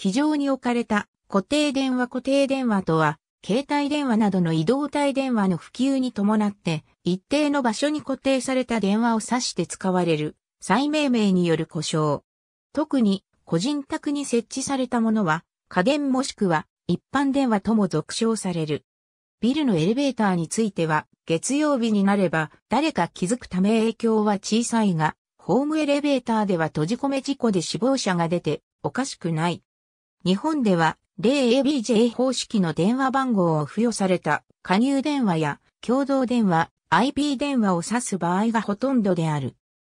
機上に置かれた固定電話固定電話とは、携帯電話などの移動体電話の普及に伴って、一定の場所に固定された電話を指して使われる、再命名による故障。特に、個人宅に設置されたものは、家電もしくは一般電話とも俗称される。ビルのエレベーターについては、月曜日になれば誰か気づくため影響は小さいが、ホームエレベーターでは閉じ込め事故で死亡者が出ておかしくない。日本では、例 ABJ 方式の電話番号を付与された加入電話や共同電話、IP 電話を指す場合がほとんどである。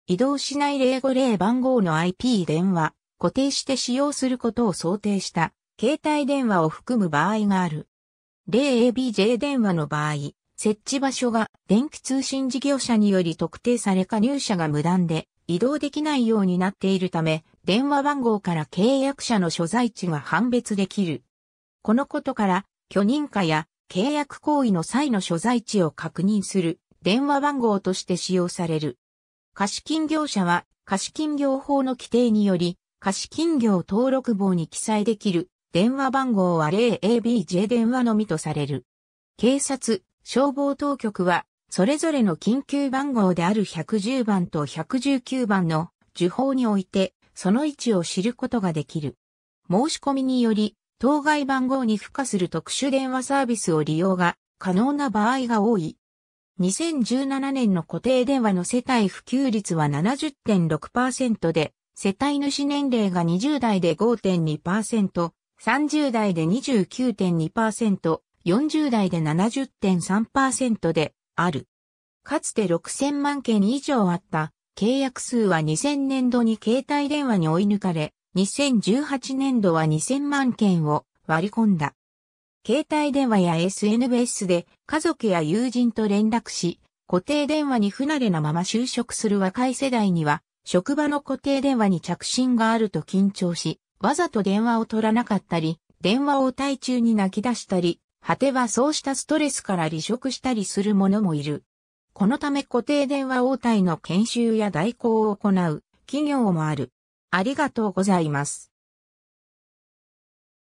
移動しない050番号の IP 電話、固定して使用することを想定した携帯電話を含む場合がある。例 ABJ 電話の場合、設置場所が電気通信事業者により特定され加入者が無断で移動できないようになっているため、電話番号から契約者の所在地が判別できる。このことから、許認可や契約行為の際の所在地を確認する電話番号として使用される。貸金業者は貸金業法の規定により、貸金業登録簿に記載できる電話番号は 0ABJ 電話のみとされる。警察、消防当局は、それぞれの緊急番号である110番と119番の受報において、その位置を知ることができる。申し込みにより、当該番号に付加する特殊電話サービスを利用が可能な場合が多い。2017年の固定電話の世帯普及率は70.6%で、世帯主年齢が20代で5.2%、30代で29.2%、40代で70.3%である。かつて6000万件以上あった契約数は2000年度に携帯電話に追い抜かれ、2018年度は2000万件を割り込んだ。携帯電話や SNS で家族や友人と連絡し、固定電話に不慣れなまま就職する若い世代には、職場の固定電話に着信があると緊張し、わざと電話を取らなかったり、電話を対中に泣き出したり、果てはそうしたストレスから離職したりする者もいる。このため固定電話応対の研修や代行を行う企業もある。ありがとうございます。